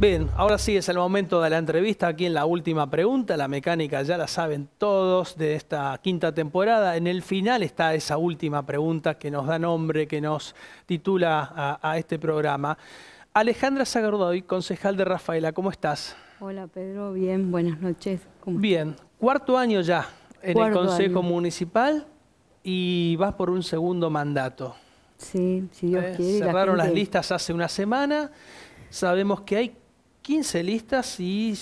Bien, ahora sí es el momento de la entrevista. Aquí en la última pregunta, la mecánica ya la saben todos de esta quinta temporada. En el final está esa última pregunta que nos da nombre, que nos titula a, este programa. Alejandra Zagardoy, concejal de Rafaela, ¿cómo estás? Hola Pedro, bien, buenas noches. bien, cuarto año ya en el Consejo Municipal y vas por un segundo mandato. Sí, sí. Dios eh, quiere. Cerraron las listas hace una semana. Sabemos que hay 15 listas y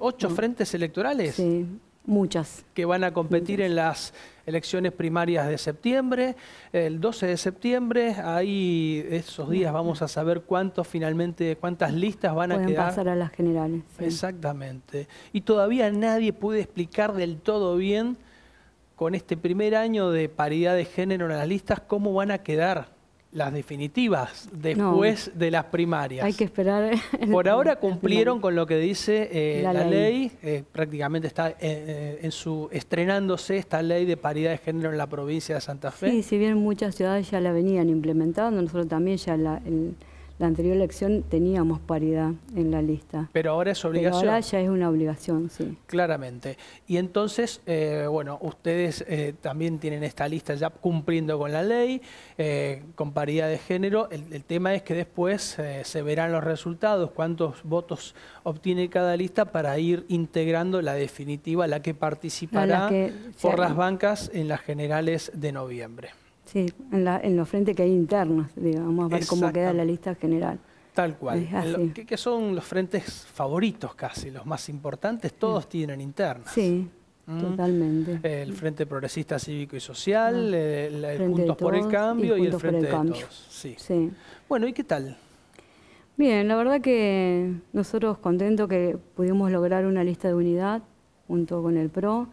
8 mm. frentes electorales. Sí, muchas. Que van a competir en las elecciones primarias de septiembre, el 12 de septiembre, ahí esos mm. días vamos a saber cuántos finalmente, cuántas listas van a quedar. pasar a las generales. Exactamente. Y todavía nadie puede explicar del todo bien con este primer año de paridad de género en las listas, cómo van a quedar las definitivas después de las primarias. Hay que esperar. Por ahora cumplieron con lo que dice eh, la, ley, eh, prácticamente está eh, en su estrenándose esta ley de paridad de género en la provincia de Santa Fe. Sí, si bien muchas ciudades ya la venían implementando, nosotros también ya la, el, la anterior elección teníamos paridad en la lista. Pero ahora es obligación. Pero ahora ya es una obligación, sí. Claramente. Y entonces, eh, bueno, ustedes eh, también tienen esta lista ya cumpliendo con la ley, eh, con paridad de género. El, tema es que después se verán los resultados, cuántos votos obtiene cada lista para ir integrando la definitiva, la que participará por las bancas en las generales de noviembre. Sí, en, los frentes que hay internos, digamos, a ver cómo queda la lista general. Tal cual. que, son los frentes favoritos casi, los más importantes, todos mm. tienen internas. Sí, mm. totalmente. El Frente Progresista Cívico y Social, ah, el, Juntos por el Cambio y, el Frente de Todos. Bueno, ¿y qué tal? Bien, la verdad que nosotros contentos que pudimos lograr una lista de unidad junto con el PRO,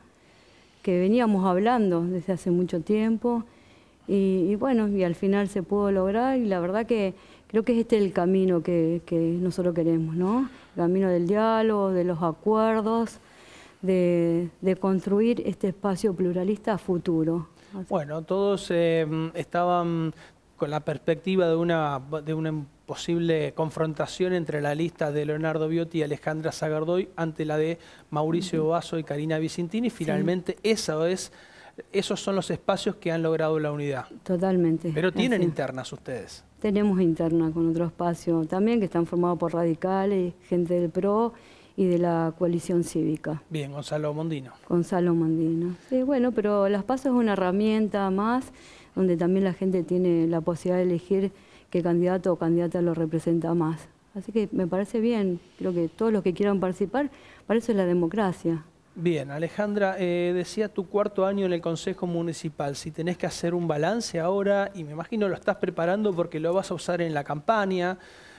que veníamos hablando desde hace mucho tiempo y, bueno, y al final se pudo lograr y la verdad que creo que este el camino que, nosotros queremos, ¿no? El camino del diálogo, de los acuerdos, de, construir este espacio pluralista futuro. Bueno, todos em, estaban con la perspectiva de una, de una posible confrontación entre la lista de Leonardo Biotti y Alejandra Sagardoy ante la de Mauricio uh y Karina Vicentini. Finalmente esa es esos son los espacios que han logrado la unidad. Totalmente. Pero tienen internas ustedes. Tenemos internas con otro espacio también que están formados por radicales, gente del PRO y de la coalición cívica. Bien, Gonzalo Mondino. Gonzalo Mondino. Sí, bueno, pero las PASO es una herramienta más donde también la gente tiene la posibilidad de elegir qué candidato o candidata lo representa más. Así que me parece bien, creo que todos los que quieran participar, para eso es la democracia. Bien, Alejandra, eh, decía tu cuarto año en el Consejo Municipal, si tenés que hacer un balance ahora, y me imagino lo estás preparando porque lo vas a usar en la campaña,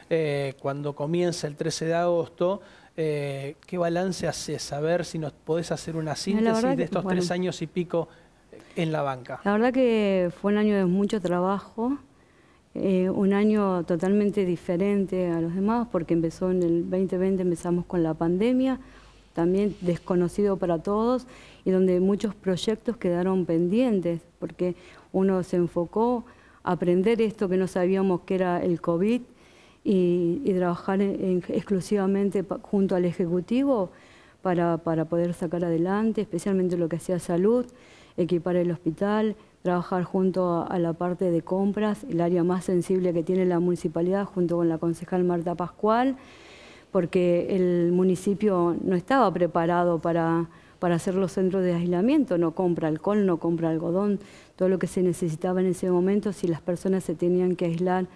eh, cuando comienza el 13 de agosto, eh, ¿qué balance haces? A ver si nos podés hacer una síntesis de estos tres años y pico en la banca. La verdad que fue un año de mucho trabajo, un año totalmente diferente a los demás porque empezó en el 2020, empezamos con la pandemia, también desconocido para todos y donde muchos proyectos quedaron pendientes porque uno se enfocó a aprender esto que no sabíamos que era el COVID y, trabajar exclusivamente junto al Ejecutivo para, para poder sacar adelante, especialmente lo que hacía salud, equipar el hospital, trabajar junto a, la parte de compras, el área más sensible que tiene la municipalidad, junto con la concejal Marta Pascual porque el municipio no estaba preparado para, hacer los centros de aislamiento, no compra alcohol, no compra algodón, todo lo que se necesitaba en ese momento si las personas se tenían que aislar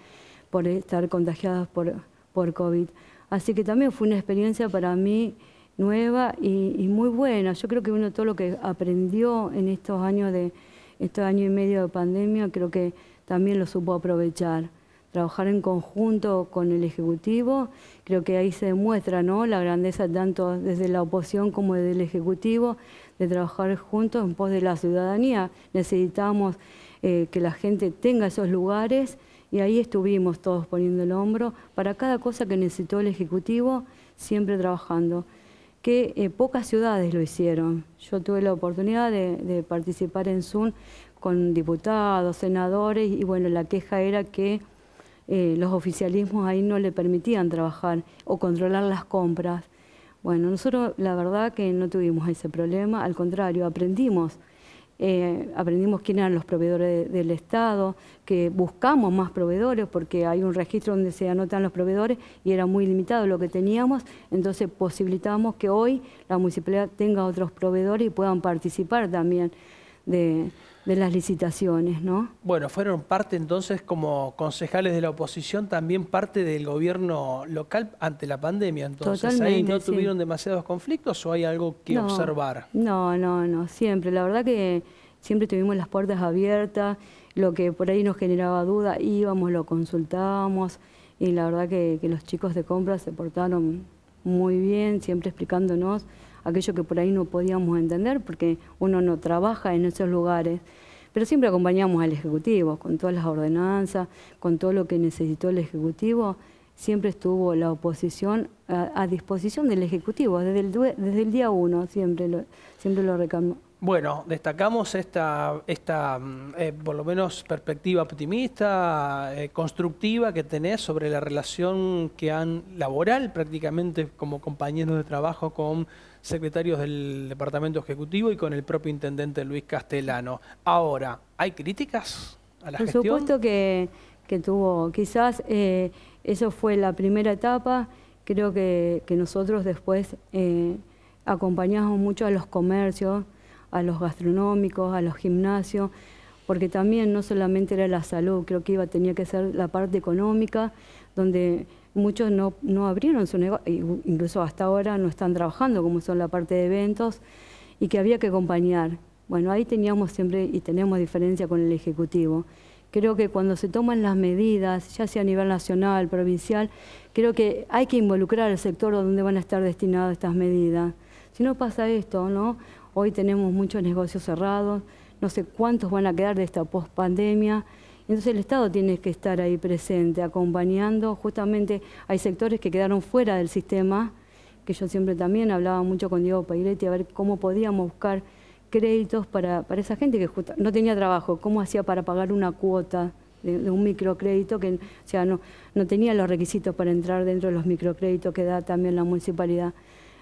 por estar contagiadas por, por COVID. Así que también fue una experiencia para mí nueva y, muy buena. Yo creo que uno todo lo que aprendió en estos años de estos año y medio de pandemia, creo que también lo supo aprovechar trabajar en conjunto con el Ejecutivo. Creo que ahí se demuestra ¿no? la grandeza tanto desde la oposición como desde el Ejecutivo de trabajar juntos en pos de la ciudadanía. Necesitamos eh, que la gente tenga esos lugares y ahí estuvimos todos poniendo el hombro para cada cosa que necesitó el Ejecutivo, siempre trabajando que eh, pocas ciudades lo hicieron. Yo tuve la oportunidad de participar en Zoom con diputados, senadores, y bueno, la queja era que eh, los oficialismos ahí no le permitían trabajar o controlar las compras. Bueno, nosotros la verdad que no tuvimos ese problema, al contrario, aprendimos. Eh, aprendimos quién eran los proveedores del Estado, que buscamos más proveedores porque hay un registro donde se anotan los proveedores y era muy limitado lo que teníamos, entonces posibilitamos que hoy la municipalidad tenga otros proveedores y puedan participar también de, las licitaciones, ¿no? Bueno, fueron parte entonces como concejales de la oposición, también parte del gobierno local ante la pandemia. Entonces, ¿ahí no tuvieron demasiados conflictos o hay algo que observar? No, no, no, siempre. La verdad que siempre tuvimos las puertas abiertas, lo que por ahí nos generaba duda, íbamos, lo consultábamos y la verdad que, que los chicos de compra se portaron muy bien, siempre explicándonos aquello que por ahí no podíamos entender porque uno no trabaja en esos lugares. Pero siempre acompañamos al Ejecutivo, con todas las ordenanzas, con todo lo que necesitó el Ejecutivo, siempre estuvo la oposición a, disposición del Ejecutivo, desde el, desde el día uno siempre lo, siempre lo Bueno, destacamos esta, esta mm, eh, por lo menos, perspectiva optimista, eh, constructiva que tenés sobre la relación que han laboral prácticamente como compañeros de trabajo con secretarios del Departamento Ejecutivo y con el propio intendente Luis Castellano. Ahora, ¿hay críticas a la gestión? Por supuesto que, tuvo. Quizás eh, eso fue la primera etapa. Creo que, nosotros después eh, acompañamos mucho a los comercios, a los gastronómicos, a los gimnasios, porque también no solamente era la salud, creo que iba, tenía que ser la parte económica, donde muchos no, abrieron su negocio, incluso hasta ahora no están trabajando como son la parte de eventos, y que había que acompañar. Bueno, ahí teníamos siempre y tenemos diferencia con el Ejecutivo. Creo que cuando se toman las medidas, ya sea a nivel nacional, provincial, creo que hay que involucrar al sector donde van a estar destinadas estas medidas. Si no pasa esto, ¿no? Hoy tenemos muchos negocios cerrados, no sé cuántos van a quedar de esta pospandemia. pandemia entonces el Estado tiene que estar ahí presente, acompañando. Justamente hay sectores que quedaron fuera del sistema, que yo siempre también hablaba mucho con Diego Pairetti, a ver cómo podíamos buscar créditos para, esa gente que no tenía trabajo, cómo hacía para pagar una cuota de, un microcrédito que no, tenía los requisitos para entrar dentro de los microcréditos que da también la municipalidad.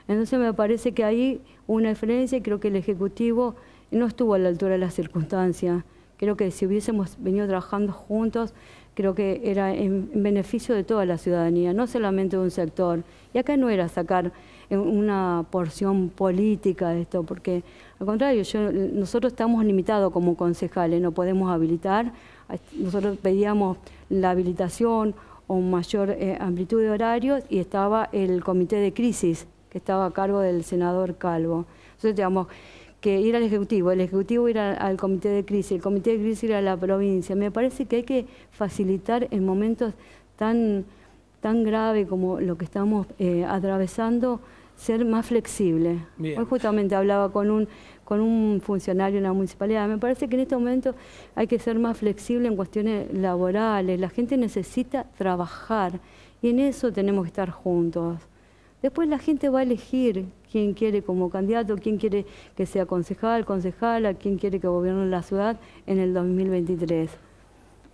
Entonces me parece que hay una diferencia y creo que el Ejecutivo no estuvo a la altura de las circunstancias. Creo que si hubiésemos venido trabajando juntos, creo que era en beneficio de toda la ciudadanía, no solamente de un sector. Y acá no era sacar una porción política de esto, porque al contrario, nosotros estamos limitados como concejales, no podemos habilitar. Nosotros pedíamos la habilitación o mayor eh, amplitud de horarios y estaba el comité de crisis que estaba a cargo del senador Calvo. Entonces, digamos, que ir al Ejecutivo, el Ejecutivo ir al Comité de Crisis, el Comité de Crisis ir a la provincia. Me parece que hay que facilitar en momentos tan, tan como lo que estamos eh, atravesando, ser más flexible. Hoy justamente hablaba con un, con un funcionario en la municipalidad. Me parece que en este momento hay que ser más flexible en cuestiones laborales. La gente necesita trabajar y en eso tenemos que estar juntos. Después la gente va a elegir quién quiere como candidato, quién quiere que sea concejal, concejala, quién quiere que gobierne la ciudad en el 2023.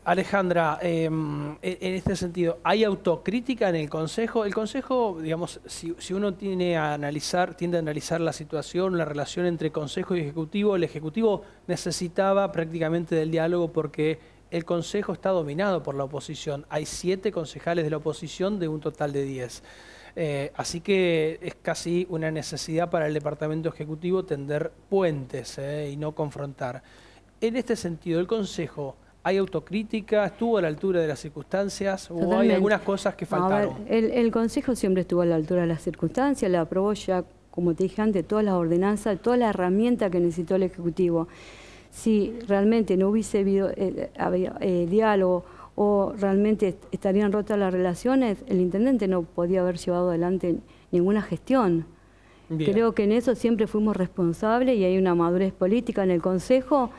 Alejandra, em, e-, en este sentido, ¿hay autocrítica en el Consejo? El Consejo, digamos, si, uno tiene a analizar, tiende a analizar la situación, la relación entre Consejo y Ejecutivo, el Ejecutivo necesitaba prácticamente del diálogo porque el Consejo está dominado por la oposición. Hay siete concejales de la oposición de un total de diez. Eh, así que es casi una necesidad para el Departamento Ejecutivo tender puentes eh, y no confrontar. En este sentido, el Consejo... ¿Hay autocrítica? ¿Estuvo a la altura de las circunstancias? ¿O hay algunas cosas que faltaron? el, Consejo siempre estuvo a la altura de las circunstancias, la aprobó ya, como te dije antes, todas las ordenanzas, toda la herramienta que necesitó el Ejecutivo si realmente no hubiese habido eh, eh diálogo o realmente estarían rotas las relaciones, el intendente no podía haber llevado adelante ninguna gestión. Creo que en eso siempre fuimos responsables y hay una madurez política en el Consejo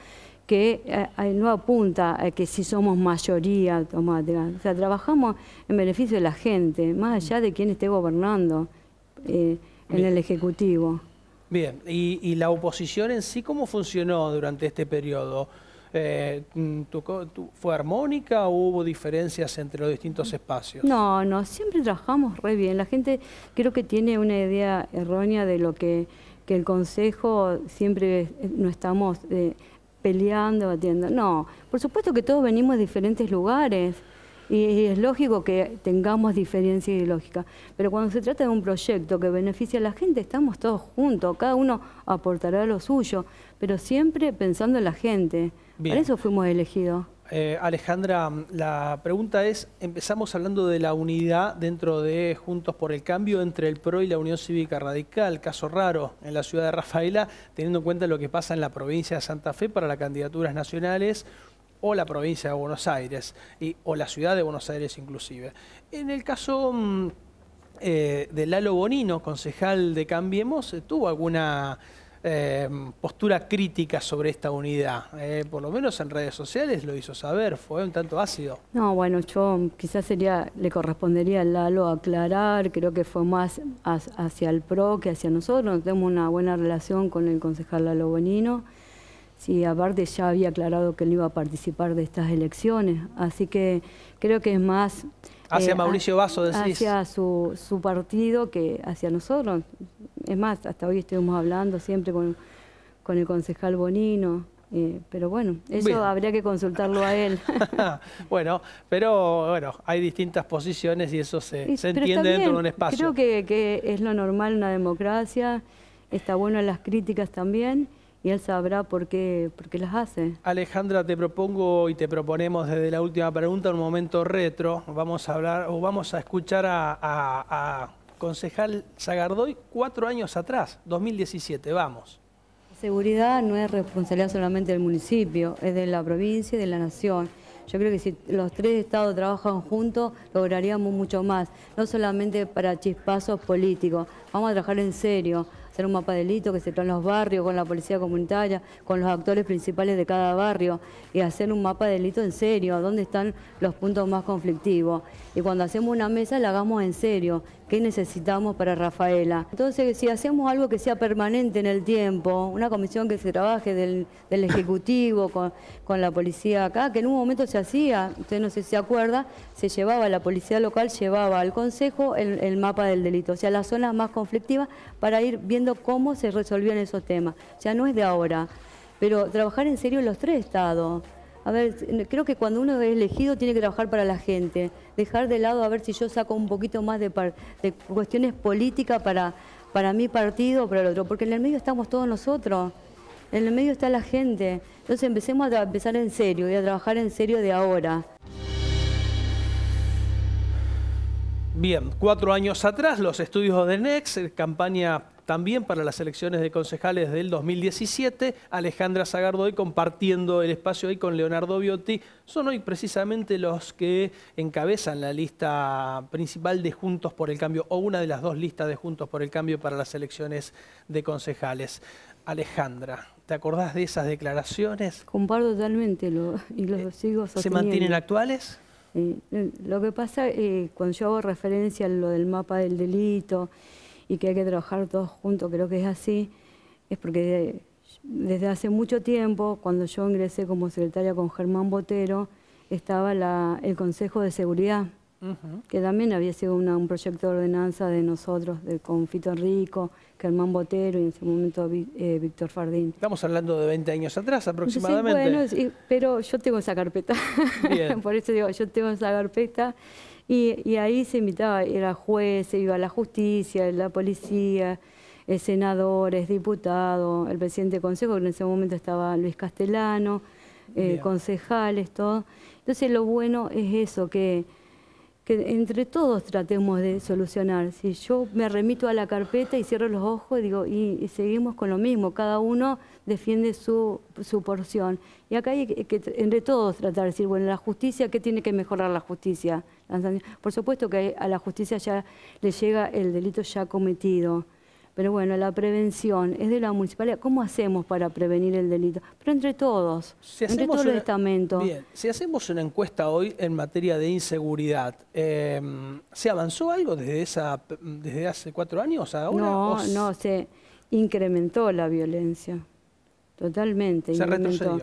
que eh, eh, no apunta a que si somos mayoría automática. O sea, trabajamos en beneficio de la gente, más allá de quien esté gobernando eh, en el Ejecutivo. Bien, ¿Y, ¿Y, la oposición en sí cómo funcionó durante este periodo? Eh, mm, ¿Fue armónica o hubo diferencias entre los distintos espacios? No, no, siempre trabajamos re bien. La gente creo que tiene una idea errónea de lo que, que el consejo siempre no estamos eh, peleando, batiendo. No, por supuesto que todos venimos de diferentes lugares. Y es lógico que tengamos diferencia ideológica, pero cuando se trata de un proyecto que beneficia a la gente, estamos todos juntos, cada uno aportará lo suyo, pero siempre pensando en la gente. Para eso fuimos elegidos. Eh, Alejandra, la pregunta es, empezamos hablando de la unidad dentro de Juntos por el Cambio entre el PRO y la Unión Cívica Radical, caso raro en la ciudad de Rafaela, teniendo en cuenta lo que pasa en la provincia de Santa Fe para las candidaturas nacionales, o la provincia de Buenos Aires, o la ciudad de Buenos Aires inclusive. En el caso... Mm, eh, de Lalo Bonino, concejal de Cambiemos, eh, tuvo alguna eh, postura crítica sobre esta unidad. por lo menos en redes sociales lo hizo saber, fue un tanto ácido. No, bueno, yo quizás sería, le correspondería a Lalo aclarar, creo que fue más hacia el PRO que hacia nosotros. Tenemos una buena relación con el concejal Lalo Bonino si aparte ya había aclarado que él iba a participar de estas elecciones. Así que creo que es más... Hacia eh, Mauricio Vaso, decís. Hacia su, su, partido que hacia nosotros. Es más, hasta hoy estuvimos hablando siempre con, con el concejal Bonino. Eh, pero bueno, eso habría que consultarlo a él. bueno, pero bueno, hay distintas posiciones y eso se, entiende dentro de un espacio. Creo que, que es lo normal en una democracia, está bueno en las críticas también y él sabrá por qué, por qué las hace. Alejandra, te propongo y te proponemos desde la última pregunta un momento retro. Vamos a hablar o vamos a escuchar a, a concejal Zagardoy cuatro años atrás, 2017. Vamos. seguridad no es responsabilidad solamente del municipio, es de la provincia y de la nación. Yo creo que si los tres estados trabajan juntos, lograríamos mucho más, no solamente para chispazos políticos. Vamos a trabajar en serio, hacer un mapa delito que se está los barrios, con la policía comunitaria, con los actores principales de cada barrio y hacer un mapa delito en serio, dónde están los puntos más conflictivos. Y cuando hacemos una mesa la hagamos en serio, qué necesitamos para Rafaela. Entonces, si hacemos algo que sea permanente en el tiempo, una comisión que se trabaje del, Ejecutivo con, la policía acá, que en un momento se hacía, usted no sé si se acuerda, se llevaba, la policía local llevaba al Consejo el, el mapa del delito, o sea, las zonas más conflictivas para ir viendo cómo se resolvían esos temas. O sea, no es de ahora, pero trabajar en serio en los tres estados. A ver, creo que cuando uno es elegido tiene que trabajar para la gente, dejar de lado a ver si yo saco un poquito más de, cuestiones políticas para, para mi partido o para el otro, porque en el medio estamos todos nosotros, en el medio está la gente. Entonces empecemos a empezar en serio y a trabajar en serio de ahora. Bien, cuatro años atrás los estudios de NEX, eh, campaña también para las elecciones de concejales del 2017, Alejandra Zagardoy compartiendo el espacio hoy con Leonardo Biotti, son hoy precisamente los que encabezan la lista principal de Juntos por el Cambio, o una de las dos listas de Juntos por el Cambio para las elecciones de concejales. Alejandra, ¿te acordás de esas declaraciones? Comparto totalmente lo, y los eh, sigo ¿Se mantienen actuales? Eh, lo que pasa, eh, cuando yo hago referencia a lo del mapa del delito, y que hay que trabajar todos juntos, creo que es así, es porque desde hace mucho tiempo, cuando yo ingresé como secretaria con Germán Botero, estaba la, el Consejo de Seguridad, que también había sido un proyecto de ordenanza de nosotros, de, confito Fito Enrico, Germán Botero y en ese momento eh, Víctor Fardín. Estamos hablando de 20 años atrás aproximadamente. Sí, bueno, pero yo tengo esa carpeta, por eso digo, yo tengo esa carpeta y, ahí se invitaba, era juez, se iba a la justicia, la policía, eh, senadores, diputados, el presidente del consejo, que en ese momento estaba Luis Castellano, eh, concejales, todo. Entonces lo bueno es eso, que, entre todos tratemos de solucionar. Si yo me remito a la carpeta y cierro los ojos digo, y, seguimos con lo mismo, cada uno defiende su, porción. Y acá hay que entre todos tratar de decir, bueno, la justicia, ¿qué tiene que mejorar la justicia? Por supuesto que a la justicia ya le llega el delito ya cometido. Pero bueno, la prevención es de la municipalidad. ¿Cómo hacemos para prevenir el delito? Pero entre todos, entre todos los estamentos. Bien, si hacemos una encuesta hoy en materia de inseguridad, em, ¿se avanzó algo desde esa desde hace cuatro años No, no, se incrementó la violencia. Totalmente. incrementó.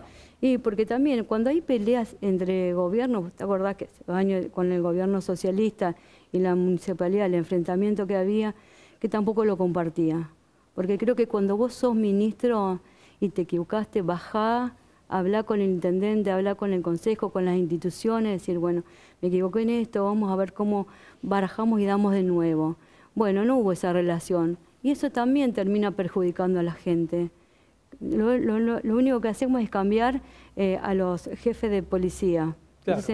Y porque también cuando hay peleas entre gobiernos, ¿te acordás que con el gobierno socialista y la municipalidad, el enfrentamiento que había, que tampoco lo compartía? Porque creo que cuando vos sos ministro y te equivocaste, bajá, habla con el intendente, habla con el consejo, con las instituciones, decir, bueno, me equivoqué en esto, vamos a ver cómo barajamos y damos de nuevo. Bueno, no hubo esa relación. Y eso también termina perjudicando a la gente lo, único que hacemos es cambiar eh, a los jefes de policía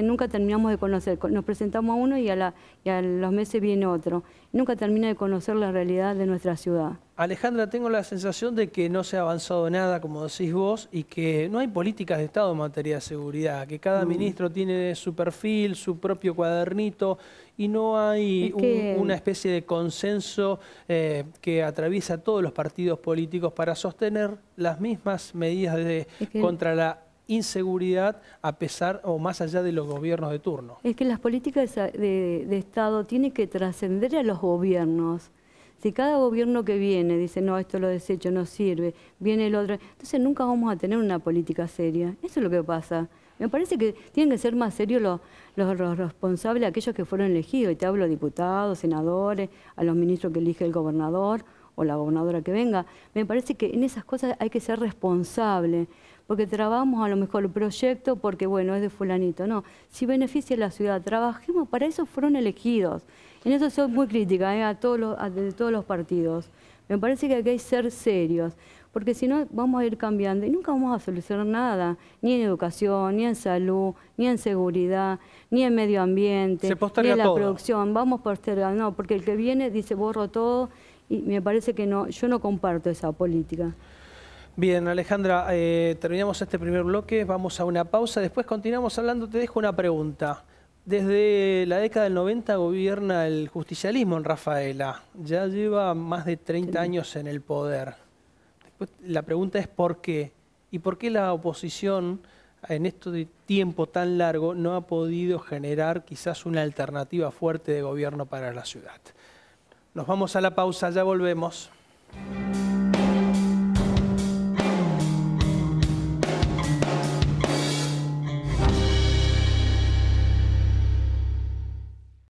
nunca terminamos de conocer. Nos presentamos a uno y a, la, los meses viene otro. Nunca termina de conocer la realidad de nuestra ciudad. Alejandra, tengo la sensación de que no se ha avanzado nada, como decís vos, y que no hay políticas de Estado en materia de seguridad, que cada mm. ministro tiene su perfil, su propio cuadernito, y no hay una especie de consenso eh, que atraviesa todos los partidos políticos para sostener las mismas medidas de, contra la inseguridad a pesar o más allá de los gobiernos de turno. Es que las políticas de, Estado tienen que trascender a los gobiernos. Si cada gobierno que viene dice, no, esto lo desecho, no sirve, viene el otro, entonces nunca vamos a tener una política seria. Eso es lo que pasa. Me parece que tienen que ser más serios los, responsables, aquellos que fueron elegidos, y te hablo de diputados, senadores, a los ministros que elige el gobernador o la gobernadora que venga. Me parece que en esas cosas hay que ser responsable porque trabajamos a lo mejor el proyecto porque, bueno, es de fulanito. No, si beneficia a la ciudad, trabajemos, para eso fueron elegidos. En eso soy muy crítica eh, a, todos los, de todos los partidos. Me parece que hay que ser serios, porque si no vamos a ir cambiando y nunca vamos a solucionar nada, ni en educación, ni en salud, ni en seguridad, ni en medio ambiente, Se ni en la producción. Vamos postergando, no, porque el que viene dice borro todo y me parece que no, yo no comparto esa política. Bien, Alejandra, eh, terminamos este primer bloque, vamos a una pausa, después continuamos hablando, te dejo una pregunta. Desde la década del 90 gobierna el justicialismo en Rafaela, ya lleva más de 30 años en el poder. la pregunta es por qué, y por qué la oposición en este tiempo tan largo no ha podido generar quizás una alternativa fuerte de gobierno para la ciudad. Nos vamos a la pausa, ya volvemos.